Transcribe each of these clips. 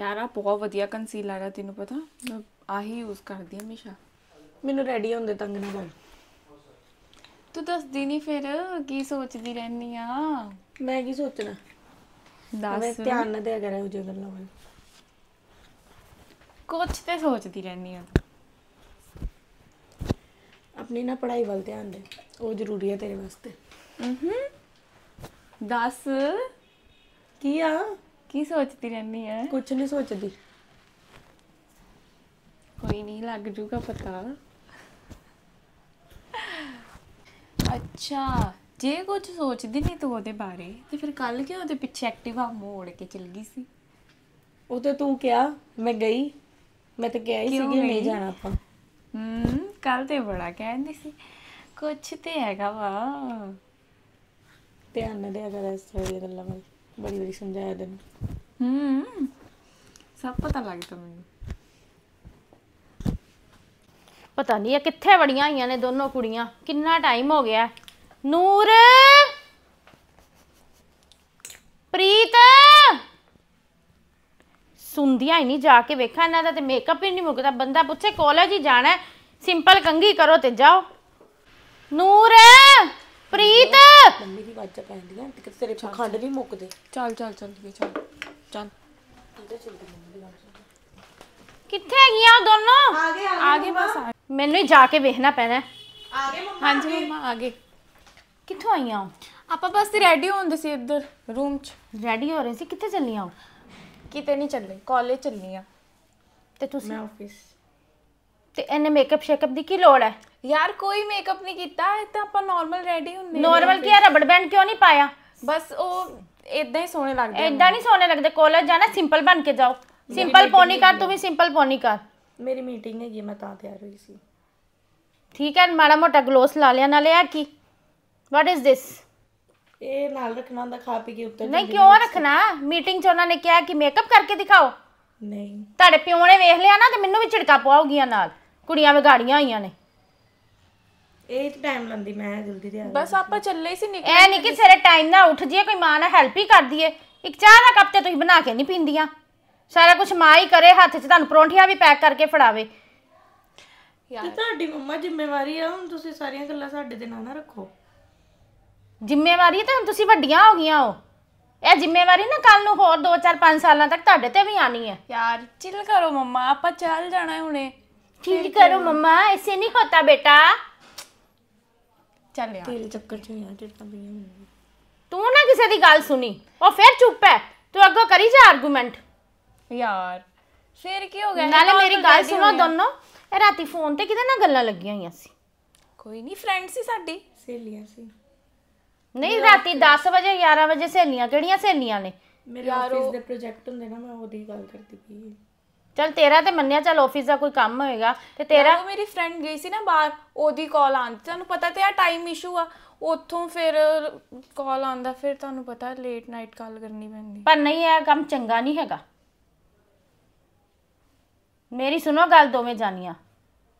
ਯਾਰ ਆ ਬਹੁਤ ਵਧੀਆ ਕੰਸੀਲਰ ਆ ਤੈਨੂੰ ਪਤਾ ਮੈਂ ਆਹੀ ਯੂਜ਼ ਕਰਦੀ ਹਾਂ ਹਮੇਸ਼ਾ ਮੈਨੂੰ ਰੈਡੀ ਹੁੰਦੇ ਤੰਗ ਨਾ ਕਰ ਤੂੰ ਦੱਸਦੀ ਨਹੀਂ ਫਿਰ ਕੀ ਸੋਚਦੀ ਰਹਿਨੀ ਆ ਮੈਂ ਕੀ ਸੋਚਣਾ ਮੈਂ ਧਿਆਨ ਨਾ ਦੇ ਕਰਾਂ ਉਹ ਜੇ ਗੱਲਾਂ ਵੱਲ ਕੁਛ ਤੇ ਸੋਚਦੀ ਰਹਿਨੀ ਆ ਆਪਣੀ ਨਾ ਪੜ੍ਹਾਈ ਵੱਲ ਧਿਆਨ ਦੇ ਉਹ ਜ਼ਰੂਰੀ ਹੈ ਤੇਰੇ ਵਾਸਤੇ ਹੂੰ ਦੱਸ ਕੀ ਆ ਕੀ ਸੋਚਦੀ ਰਹਿੰਦੀ ਆ ਕੁਝ ਨਹੀਂ ਸੋਚਦੀ ਕੋਈ ਨਹੀਂ ਲੱਗ ਜੂਗਾ ਪਤਾ ਅੱਛਾ ਜੇ ਕੁਝ ਸੋਚਦੀ ਨਹੀਂ ਤੂੰ ਉਹਦੇ ਬਾਰੇ ਤੇ ਫਿਰ ਕੱਲ ਕਿਉਂ ਉਹਦੇ ਪਿੱਛੇ ਐਕਟਿਵਾ ਮੋੜ ਕੇ ਚਲ ਗਈ ਸੀ ਉਹ ਤੇ ਤੂੰ ਕਿਹਾ ਮੈਂ ਗਈ ਮੈਂ ਤਾਂ ਗਿਆ ਹੀ ਸੀ ਕਿ ਨਹੀਂ ਜਾਣਾ ਆਪਾਂ ਹੂੰ ਕੱਲ ਤੇ ਬੜਾ ਕਹਿੰਦੀ ਸੀ ਕੁਛ ਤੇ ਹੈਗਾ ਵਾ ਧਿਆਨ ਨਾ ਦੇ ਅਗਰ ਇਸ ਤਰ੍ਹਾਂ ਗੱਲਾਂ ਵਾਲੀ ਬੜੀ ਬੜੀ ਸਮਝਾਇਆ ਤੈਨੂੰ ਹੂੰ ਸਭ ਪਤਾ ਲੱਗ ਗਿਆ ਮੈਨੂੰ ਪਤਾ ਨਹੀਂ ਇਹ ਕਿੱਥੇ ਵੜੀਆਂ ਆਈਆਂ ਨੇ ਦੋਨੋਂ ਕੁੜੀਆਂ ਕਿੰਨਾ ਟਾਈਮ ਹੋ ਗਿਆ ਨੂਰ ਪ੍ਰੀਤ ਸੁਣਦੀਆਂ ਹੀ ਨਹੀਂ ਜਾ ਕੇ ਵੇਖਾ ਇਹਨਾਂ ਦਾ ਤੇ ਮੇਕਅਪ ਹੀ ਨਹੀਂ ਮੁੱਕਦਾ ਬੰਦਾ ਪੁੱਛੇ ਕਾਲਜ ਹੀ ਜਾਣਾ ਸਿੰਪਲ ਕੰਗੀ ਕਰੋ ਤੇ ਜਾਓ ਨੂਰ ਪ੍ਰੀਤ ਮੰਮੀ ਦੀ ਵਾਜਾ ਪੈਂਦੀਆਂ ਤੇ ਤੇਰੇ ਪਖੰਡ ਨਹੀਂ ਮੁੱਕਦੇ ਚੱਲ ਚੱਲ ਚੱਲ ਠੀਕ ਚੱਲ ਚੱਲ ਕਿੱਥੇ ਗਈਆਂ ਉਹ ਦੋਨੋਂ ਆ ਗਏ ਆ ਬਸ ਆ ਮੈਨੂੰ ਹੀ ਜਾ ਕੇ ਵੇਖਣਾ ਪੈਣਾ ਹੈ। ਆ ਗਏ ਮੰਮਾ ਹਾਂਜੀ ਮੰਮਾ ਆ ਗਏ ਕਿੱਥੋਂ ਆਈਆਂ ਆਪਾਂ ਬਸ ਰੈਡੀ ਹੁੰਦੇ ਸੀ ਇੱਧਰ ਰੂਮ 'ਚ ਰੈਡੀ ਹੋ ਰਹੇ ਸੀ ਕਿੱਥੇ ਚੱਲੀਆਂ ਆਉ ਕਿਤੇ ਨਹੀਂ ਚੱਲੇ ਕਾਲਜ ਚੱਲੀ ਆ ਤੇ ਤੁਸੀਂ ਮੈਂ ਆਫਿਸ ਤੇ ਇਹਨੇ ਮੇਕਅਪ ਸ਼ੇਕਅਪ ਦੀ ਕੀ ਲੋੜ ਹੈ ਯਾਰ ਕੋਈ ਮੇਕਅਪ ਨਹੀਂ ਕੀਤਾ ਇਹ ਤਾਂ ਆਪਾਂ ਨਾਰਮਲ ਰੈਡੀ ਹੁੰਦੇ ਨਾਰਮਲ ਕੀ ਹੈ ਰਬੜ ਬੈਂਡ ਕਿਉਂ ਨਹੀਂ ਪਾਇਆ ਬਸ ਉਹ ਇਦਾਂ ਹੀ ਸੋਹਣੇ ਲੱਗਦੇ ਇਦਾਂ ਨਹੀਂ ਸੋਹਣੇ ਲੱਗਦੇ ਕਾਲਜ ਜਾਣਾ ਸਿੰਪਲ ਬਣ ਕੇ ਜਾਓ ਸਿੰਪਲ ਪੋਨੀ ਕਰ ਤੂੰ ਵੀ ਸਿੰਪਲ ਪੋਨੀ ਕਰ ਮੇਰੀ ਮੀਟਿੰਗ ਹੈਗੀ ਮੈਂ ਤਾਂ ਤਿਆਰ ਹੋਈ ਸੀ ਠੀਕ ਹੈ ਮਾੜਾ ਮੋਟਾ ਗਲੋਸ ਲਾ ਲਿਆ ਨਾਲੇ ਆ ਕੀ ਵਾਟ ਇਜ਼ ਥਿਸ ਇਹ ਨਾਲ ਰੱਖਣਾ ਹੁੰਦਾ ਖਾ ਪੀ ਕੇ ਉੱਤਰ ਨਹੀਂ ਕਿਉਂ ਰੱਖਣਾ ਮੀਟਿੰਗ 'ਚ ਉਹਨਾਂ ਨੇ ਕਿਹਾ ਕਿ ਮੇਕਅਪ ਕਰਕੇ ਦਿਖਾਓ ਨਹੀਂ ਤੁਹਾਡੇ ਪਿਓ ਨੇ ਵੇਖ ਲਿਆ ਨਾ ਤੇ ਮੈਨੂੰ ਵੀ ਝਿੜਕਾ ਪਵਾਉਗੀਆਂ ਨਾਲ ਕੁੜੀਆਂ ਵਿਗਾੜੀਆਂ ਹੋਈਆਂ ਨੇ ਇਹ ਤਾਂ ਟਾਈਮ ਲੰਦੀ ਮੈਂ ਜਲਦੀ ਤੇ ਆ ਬਸ ਆਪਾਂ ਚੱਲੇ ਸੀ ਨਿਕਲ ਐ ਨਹੀਂ ਕਿ ਸਿਰੇ ਟਾਈਮ ਨਾਲ ਉੱਠ ਜੀਏ ਕੋਈ ਮਾਂ ਨਾਲ ਹੈਲਪ ਹੀ ਕਰਦੀ ਏ ਇੱਕ ਚਾਹ ਦਾ ਕੱਪ ਤੇ ਤੁਸੀਂ ਬਣਾ ਕੇ ਨਹੀਂ ਪੀਂਦੀਆਂ ਸਾਰਾ ਕੁਝ ਮਾਂ ਹੀ ਕਰੇ ਹੱਥ 'ਚ ਤੁਹਾਨੂੰ ਪਰੌਂਠੀਆਂ ਵੀ ਪੈਕ ਕਰਕੇ ਫੜਾਵੇ ਤੇ ਤੁਹਾਡੀ ਮੰਮਾ ਜ਼ਿੰਮੇਵਾਰੀ ਆ ਹੁਣ ਤੁਸੀਂ ਸਾਰੀਆਂ ਗੱਲਾਂ ਸਾਡੇ ਦੇ ਨਾਲ ਨਾ ਰੱਖੋ ਜ਼ਿੰਮੇਵਾਰੀ ਤਾਂ ਹੁਣ ਤੁਸੀਂ ਵੱਡੀਆਂ ਹੋ ਗਈਆਂ ਹੋ ਇਹ ਜ਼ਿੰਮੇਵਾਰੀ ਨਾ ਕੱਲ ਨੂੰ ਹੋਰ 2 4 5 ਸਾਲਾਂ ਤੱਕ ਤੁਹਾਡੇ ਤੇ ਵੀ ਆਣੀ ਹੈ ਯਾਰ ਚਿਲ ਕਰੋ ਮੰਮਾ ਆਪਾਂ ਚੱਲ ਜਾਣਾ ਹੁਣੇ ਠੀਕ ਕਰੋ ਮਮਾ ਐਸੇ ਨਹੀਂ ਹੁੰਦਾ ਬੇਟਾ ਚੱਲ ਯਾਰ ਤੇਰੇ ਚੱਕਰ ਚ ਯਾਰ ਜਿਹੜਾ ਵੀ ਤੂੰ ਨਾ ਕਿਸੇ ਦੀ ਗੱਲ ਸੁਣੀ ਉਹ ਫਿਰ ਚੁੱਪ ਹੈ ਤੂੰ ਅੱਗੋਂ ਕਰੀ ਜਾ ਆਰਗੂਮੈਂਟ ਯਾਰ ਫੇਰ ਕੀ ਹੋ ਗਿਆ ਨਾਲੇ ਮੇਰੀ ਗੱਲ ਸੁਣੋ ਦੋਨੋਂ ਇਹ ਰਾਤੀ ਫੋਨ ਤੇ ਕਿਤੇ ਨਾ ਗੱਲਾਂ ਲੱਗੀਆਂ ਹੋਈਆਂ ਸੀ ਕੋਈ ਨਹੀਂ ਫਰੈਂਡ ਸੀ ਸਾਡੀ ਸਹੇਲੀਆਂ ਸੀ ਨਹੀਂ ਰਾਤੀ 10 ਵਜੇ 11 ਵਜੇ ਸਹੇਲੀਆਂ ਕਿਹੜੀਆਂ ਸਹੇਲੀਆਂ ਨੇ ਮੇਰੇ ਆਫਿਸ ਦੇ ਪ੍ਰੋਜੈਕਟ ਹੁੰਦੇ ਨਾ ਮੈਂ ਉਹਦੀ ਗੱਲ ਕਰਦੀ ਪਈ ਚਲ ਤੇਰਾ ਤੇ ਮੰਨਿਆ ਚਲ ਆਫਿਸ ਦਾ ਕੋਈ ਕੰਮ ਹੋਏਗਾ ਤੇ ਤੇਰਾ ਉਹ ਮੇਰੀ ਫਰੈਂਡ ਗਈ ਸੀ ਨਾ ਬਾਹਰ ਉਹਦੀ ਕਾਲ ਆਂਦੀ ਤੁਹਾਨੂੰ ਪਤਾ ਤੇ ਆ ਟਾਈਮ ਇਸ਼ੂ ਆ ਉੱਥੋਂ ਫਿਰ ਕਾਲ ਆਂਦਾ ਫਿਰ ਤੁਹਾਨੂੰ ਪਤਾ ਲੇਟ ਨਾਈਟ ਕਾਲ ਕਰਨੀ ਪੈਂਦੀ ਪਰ ਨਹੀਂ ਇਹ ਕੰਮ ਚੰਗਾ ਨਹੀਂ ਹੈਗਾ ਮੇਰੀ ਸੁਣੋ ਗੱਲ ਦੋਵੇਂ ਜਾਨੀਆਂ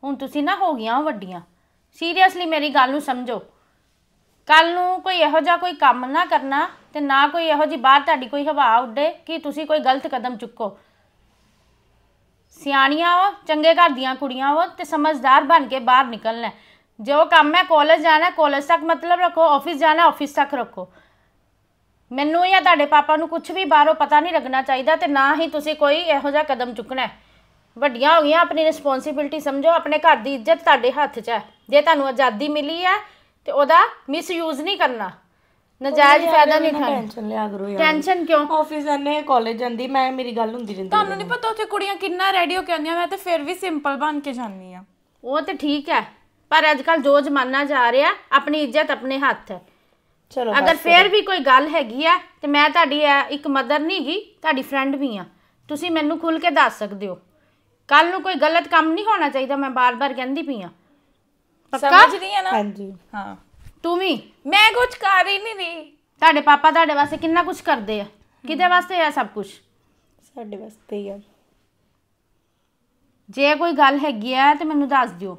ਹੁਣ ਤੁਸੀਂ ਨਾ ਹੋ ਗਈਆਂ ਵੱਡੀਆਂ ਸੀਰੀਅਸਲੀ ਮੇਰੀ ਗੱਲ ਨੂੰ ਸਮਝੋ ਕੱਲ ਨੂੰ ਕੋਈ ਇਹੋ ਜਿਹਾ ਕੋਈ ਕੰਮ ਨਾ ਕਰਨਾ ਤੇ ਨਾ ਕੋਈ ਇਹੋ ਜੀ ਬਾਹਰ ਤੁਹਾਡੀ ਕੋਈ ਹਵਾ ਉੱਡੇ ਕਿ ਤੁਸੀਂ ਕੋਈ ਗਲਤ ਕਦਮ ਚੁੱਕੋ ਸਿਆਣੀਆਂ ਉਹ ਚੰਗੇ ਘਰ ਦੀਆਂ ਕੁੜੀਆਂ ਹੋ ਤੇ ਸਮਝਦਾਰ ਬਣ ਕੇ ਬਾਹਰ ਨਿਕਲਣਾ ਜੋ ਕੰਮ ਹੈ ਕਾਲਜ ਜਾਣਾ ਕਾਲਜ ਤੱਕ ਮਤਲਬ ਰੱਖੋ ਆਫਿਸ ਜਾਣਾ ਆਫਿਸ ਤੱਕ ਰੱਖੋ ਮੈਨੂੰ ਜਾਂ ਤੁਹਾਡੇ ਪਾਪਾ ਨੂੰ ਕੁਝ ਵੀ ਬਾਹਰੋਂ ਪਤਾ ਨਹੀਂ ਲੱਗਣਾ ਚਾਹੀਦਾ ਤੇ ਨਾ ਹੀ ਤੁਸੀਂ ਕੋਈ ਇਹੋ ਜਿਹਾ ਕਦਮ ਚੁੱਕਣਾ ਵੱਡੀਆਂ ਹੋ ਗਈਆਂ ਆਪਣੀ ਰਿਸਪੌਂਸਿਬਿਲਟੀ ਸਮਝੋ ਆਪਣੇ ਘਰ ਦੀ ਇੱਜ਼ਤ ਤੁਹਾਡੇ ਹੱਥ 'ਚ ਹੈ ਜੇ ਤੁਹਾਨੂੰ ਆਜ਼ਾਦੀ ਮਿਲੀ ਹੈ ਤੇ ਉਹਦਾ ਮਿਸਯੂਜ਼ ਨਹੀਂ ਕਰਨਾ ਨਜਾਇਜ਼ ਫਾਇਦਾ ਨਹੀਂ ਖਾਣਾ ਟੈਨਸ਼ਨ ਲਿਆ ਕਰੋ ਯਾਰ ਟੈਨਸ਼ਨ ਕਿਉਂ ਆਫਿਸ ਜਾਂਦੇ ਕਾਲਜ ਜਾਂਦੀ ਮੈਂ ਮੇਰੀ ਗੱਲ ਹੁੰਦੀ ਰਹਿੰਦੀ ਤੁਹਾਨੂੰ ਨਹੀਂ ਪਤਾ ਉੱਥੇ ਕੁੜੀਆਂ ਕਿੰਨਾ ਰੈਡੀ ਹੋ ਕੇ ਆਉਂਦੀਆਂ ਮੈਂ ਤੇ ਫਿਰ ਵੀ ਸਿੰਪਲ ਬਣ ਕੇ ਜਾਂਦੀ ਆ ਉਹ ਤੇ ਠੀਕ ਹੈ ਪਰ ਅੱਜ ਕੱਲ ਜੋ ਜ਼ਮਾਨਾ ਜਾ ਰਿਹਾ ਆਪਣੀ ਇੱਜ਼ਤ ਆਪਣੇ ਹੱਥ ਹੈ ਚਲੋ ਅਗਰ ਫੇਰ ਵੀ ਕੋਈ ਗੱਲ ਹੈਗੀ ਆ ਤੇ ਮੈਂ ਤੁਹਾਡੀ ਇੱਕ ਮਦਰ ਨਹੀਂ ਗਈ ਤੁਹਾਡੀ ਫਰੈਂਡ ਵੀ ਆ ਤੁਸੀਂ ਮੈਨੂੰ ਖੁੱਲ ਕੇ ਦੱਸ ਸਕਦੇ ਹੋ ਕੱਲ ਨੂੰ ਕੋਈ ਗਲਤ ਕੰਮ ਨਹੀਂ ਹੋਣਾ ਚਾਹੀਦਾ ਮੈਂ ਬਾਰ-ਬਾਰ ਕਹਿੰਦੀ ਪਈ ਆ ਪੱਕਾ ਸਮਝ ਰਹੀ ਆ ਨਾ ਹਾਂਜੀ ਹਾਂ ਤੂੰ ਵੀ ਮੈਂ ਕੁਝ ਕਰ ਹੀ ਨਹੀਂ ਰਹੀ ਤੁਹਾਡੇ ਪਾਪਾ ਤੁਹਾਡੇ ਵਾਸਤੇ ਕਿੰਨਾ ਕੁਝ ਕਰਦੇ ਆ ਕਿਤੇ ਵਾਸਤੇ ਆ ਸਭ ਕੁਝ ਸਾਡੇ ਵਾਸਤੇ ਯਾਰ ਆ ਜੇ ਕੋਈ ਗੱਲ ਹੈਗੀ ਆ ਤੇ ਮੈਨੂੰ ਦੱਸ ਦਿਓ